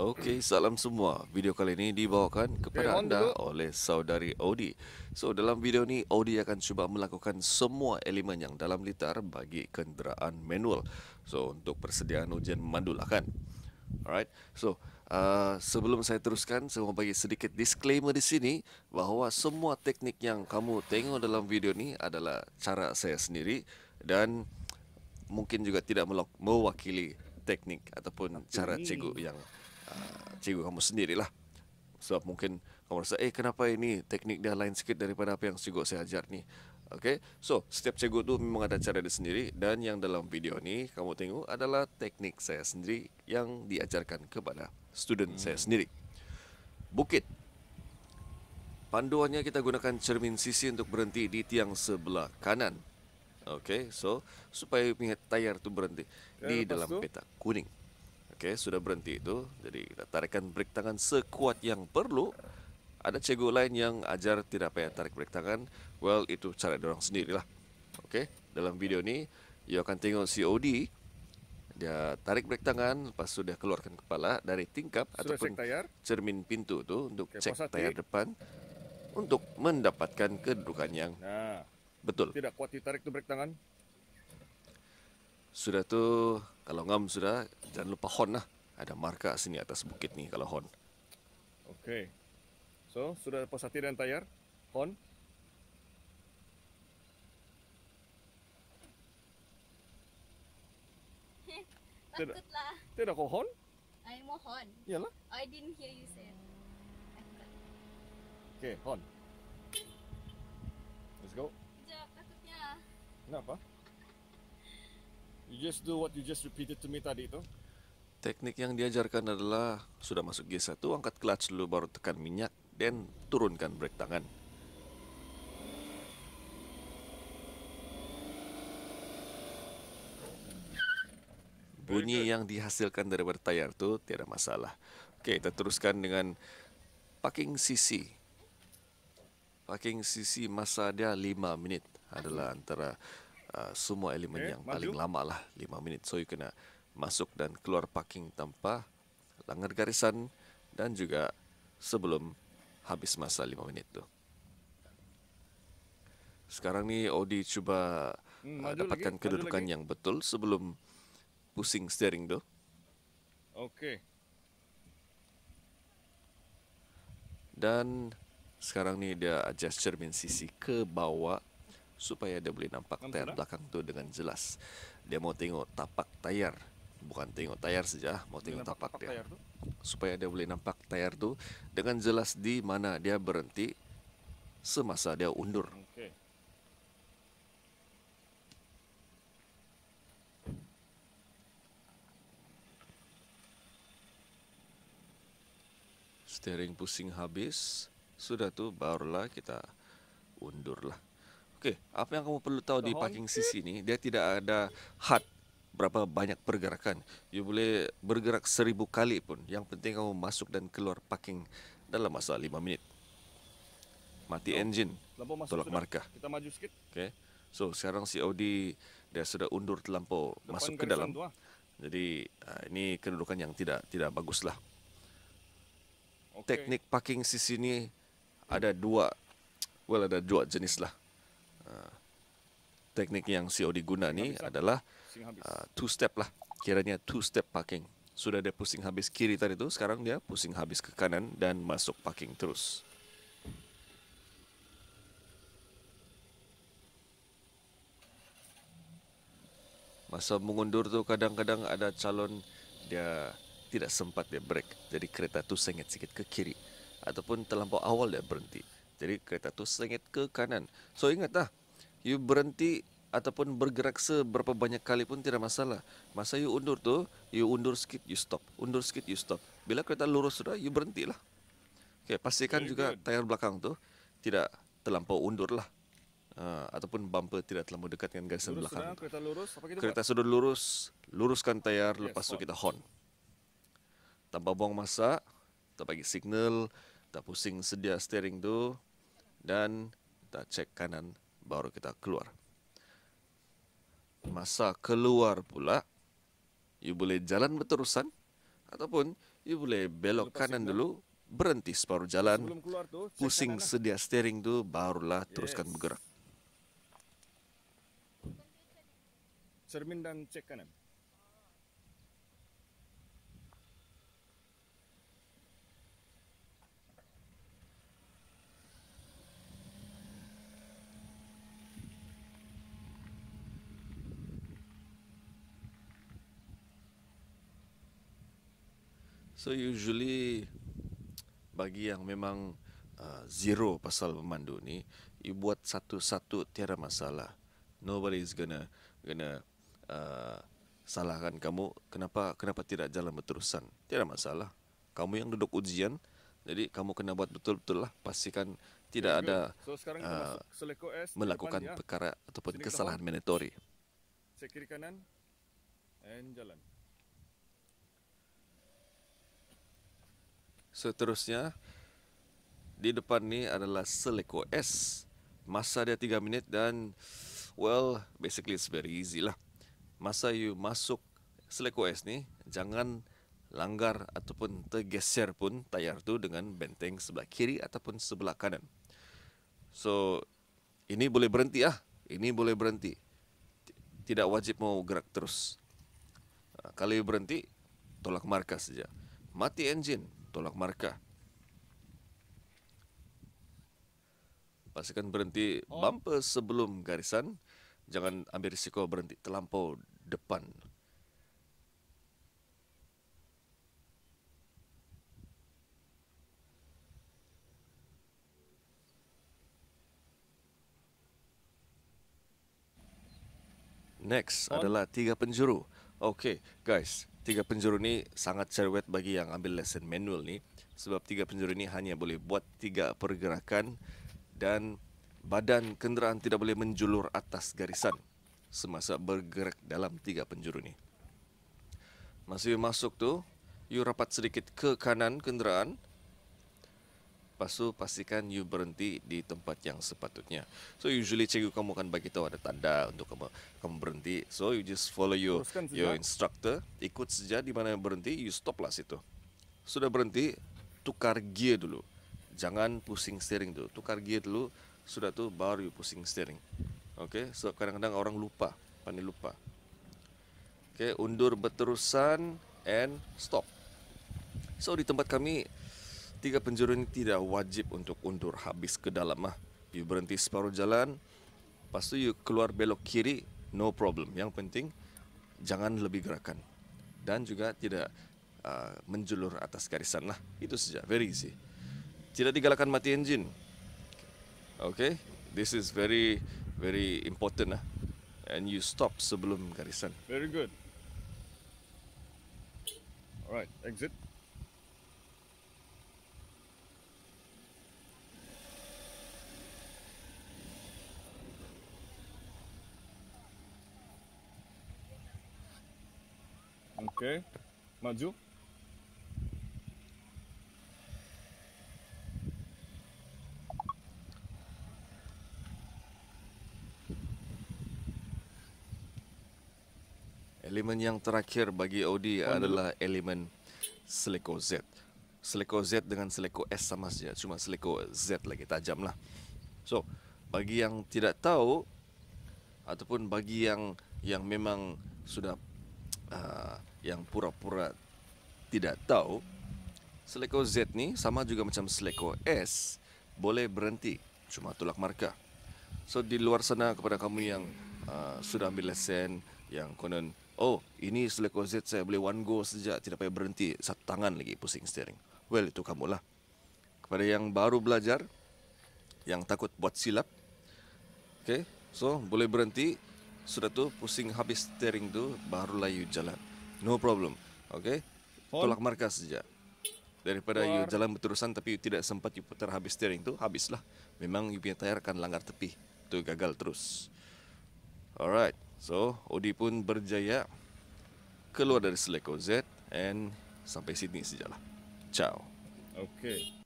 Okey, salam semua. Video kali ini dibawakan kepada anda oleh saudari Odi. So, dalam video ni Odi akan cuba melakukan semua elemen yang dalam litar bagi kenderaan manual. So, untuk persediaan ujian mandulah kan. Alright. So, uh, sebelum saya teruskan, saya mau bagi sedikit disclaimer di sini bahawa semua teknik yang kamu tengok dalam video ni adalah cara saya sendiri dan mungkin juga tidak mewakili teknik ataupun cara cikgu yang Ah, cikgu kamu lah Sebab mungkin kamu rasa, eh kenapa ini teknik dia lain sikit daripada apa yang cikgu saya ajar ni. Okay, so setiap cikgu tu memang ada cara dia sendiri dan yang dalam video ni kamu tengok adalah teknik saya sendiri yang diajarkan kepada student hmm. saya sendiri. Bukit. Panduannya kita gunakan cermin sisi untuk berhenti di tiang sebelah kanan. Okay, so supaya tayar tu berhenti ya, di dalam tu? peta kuning. Oke, sudah berhenti itu. Jadi kita tarikan break tangan sekuat yang perlu. Ada cegu lain yang ajar tidak payah tarik break tangan. Well, itu cara dorong sendirilah. Oke, dalam video ini you akan tengok COD dia tarik break tangan lepas sudah keluarkan kepala dari tingkap sudah ataupun cermin pintu itu untuk Oke, cek posati. tayar depan untuk mendapatkan kedudukan yang nah, betul. Tidak kuat ditarik tuh break tangan. Sudah tu, kalau ngam sudah, jangan lupa horn lah. Ada marka sini atas bukit ni kalau horn. Okey. So, sudah lepas hati dan tayar. Horn. Takutlah. Tidak, tidak kau horn? I mohon. Yalah. I didn't hear you say Okay, horn. Let's go. Sekejap, takutnya. Kenapa? You just do what you just repeated to me tadi itu. Teknik yang diajarkan adalah sudah masuk G1, angkat clutch dulu baru tekan minyak dan turunkan brek tangan. Bunyi yang dihasilkan dari bertayar itu tiada masalah. Oke, kita teruskan dengan parking CC. Parking CC masa dia 5 minit adalah antara Uh, semua elemen okay, eh, yang maju. paling lama lah 5 minit so you kena masuk dan keluar parking tanpa langgar garisan dan juga sebelum habis masa 5 minit tu sekarang ni Audi cuba hmm, uh, dapatkan lagi. kedudukan yang betul sebelum pusing steering tu okey dan sekarang ni dia adjust cermin sisi ke bawah supaya dia boleh nampak tayar lah. belakang tu dengan jelas. Dia mau tengok tapak tayar, bukan tengok tayar saja, mau tengok tapak, dia. tayar Supaya dia boleh nampak tayar tu dengan jelas di mana dia berhenti semasa dia undur. Steering pusing habis, sudah tu barulah kita undurlah. Okey, apa yang kamu perlu tahu di parking sisi ni, dia tidak ada had berapa banyak pergerakan. You boleh bergerak seribu kali pun. Yang penting kamu masuk dan keluar parking dalam masa lima minit. Mati engine, tolak markah. Kita maju sikit. Okey. So, sekarang si Audi dia sudah undur terlampau masuk ke dalam. Ah. Jadi, ah, ini kedudukan yang tidak tidak baguslah. Teknik parking sisi ni ada dua well ada dua jenis lah teknik yang COD guna ni lah. adalah uh, two step lah. Kiranya two step parking. Sudah dia pusing habis kiri tadi tu, sekarang dia pusing habis ke kanan dan masuk parking terus. Masa mengundur tu kadang-kadang ada calon dia tidak sempat dia break. Jadi kereta tu sengit sikit ke kiri. Ataupun terlampau awal dia berhenti. Jadi kereta tu sengit ke kanan. So ingatlah, you berhenti ataupun bergerak seberapa banyak kali pun tidak masalah. Masa you undur tu, you undur sikit, you stop. Undur sikit, you stop. Bila kereta lurus sudah, you berhenti lah. Okay, pastikan juga tayar belakang tu tidak terlampau undur lah. Uh, ataupun bumper tidak terlalu dekat dengan garisan belakang. Sudah, kereta lurus, apa kita kereta sudah lurus, luruskan tayar, yes, lepas tu kita horn. Tanpa buang masa, tak bagi signal, tak pusing sedia steering tu, dan tak cek kanan baru kita keluar. Masa keluar pula, you boleh jalan berterusan ataupun you boleh belok Lepas kanan dulu, berhenti separuh jalan, tu, pusing kanan. Lah. sedia steering tu, barulah yes. teruskan bergerak. Cermin dan cek kanan. So usually bagi yang memang uh, zero pasal pemandu ni, you buat satu-satu tiada masalah. Nobody is gonna gonna uh, salahkan kamu kenapa kenapa tidak jalan berterusan. Tiada masalah. Kamu yang duduk ujian, jadi kamu kena buat betul-betul lah pastikan tidak ada so, uh, masuk S melakukan depan, ya. perkara ataupun Sini kesalahan mandatory. Cek kiri kanan and jalan. Seterusnya di depan ni adalah seleko S. Masa dia 3 minit dan well basically it's very easy lah. Masa you masuk seleko S ni jangan langgar ataupun tergeser pun tayar tu dengan benteng sebelah kiri ataupun sebelah kanan. So ini boleh berhenti ah. Ini boleh berhenti. Tidak wajib mau gerak terus. Ah, kalau berhenti, tolak markas saja. Mati engine tolak markah. Pastikan berhenti oh. bumper sebelum garisan. Jangan ambil risiko berhenti terlampau depan. Next adalah tiga penjuru. Okay, guys, tiga penjuru ini sangat cerewet bagi yang ambil lesson manual ni sebab tiga penjuru ini hanya boleh buat tiga pergerakan dan badan kenderaan tidak boleh menjulur atas garisan semasa bergerak dalam tiga penjuru ini. Masih masuk tu, you rapat sedikit ke kanan kenderaan Lepas tu pastikan you berhenti di tempat yang sepatutnya. So usually cikgu kamu akan bagi tahu ada tanda untuk kamu, kamu berhenti. So you just follow your your instructor, ikut saja di mana yang berhenti, you stop lah situ. Sudah berhenti, tukar gear dulu. Jangan pusing steering dulu. Tukar gear dulu, sudah tu baru you pusing steering. Okay, so kadang-kadang orang lupa, pandai lupa. Okay, undur berterusan and stop. So di tempat kami tiga penjuru ini tidak wajib untuk undur habis ke dalam lah. You berhenti separuh jalan, lepas tu you keluar belok kiri, no problem. Yang penting jangan lebih gerakan dan juga tidak uh, menjulur atas garisan lah. Itu saja, very easy. Tidak digalakkan mati enjin. Okay, this is very very important lah. And you stop sebelum garisan. Very good. Alright, exit. Oke, maju. Elemen yang terakhir bagi Audi oh, adalah no. elemen Seleco Z. Seleco Z dengan Seleco S sama saja, cuma Seleco Z lagi tajam lah. So, bagi yang tidak tahu ataupun bagi yang yang memang sudah Ah, yang pura-pura tidak tahu Seleko Z ni sama juga macam Seleko S Boleh berhenti Cuma tulak markah So di luar sana kepada kamu yang uh, Sudah ambil lesen Yang konon Oh ini Seleko Z saya boleh one go sejak Tidak payah berhenti Satu tangan lagi pusing steering Well itu kamu lah. Kepada yang baru belajar Yang takut buat silap Okay So boleh berhenti sudah tu pusing habis steering tu baru layu jalan. No problem. Okay. Tolak markas saja. Daripada Keluar. you jalan berterusan tapi you tidak sempat you putar habis steering tu habislah. Memang you punya tayar akan langgar tepi. Tu gagal terus. Alright. So, Audi pun berjaya keluar dari Seleko Z and sampai Sydney sajalah. Ciao. Okay.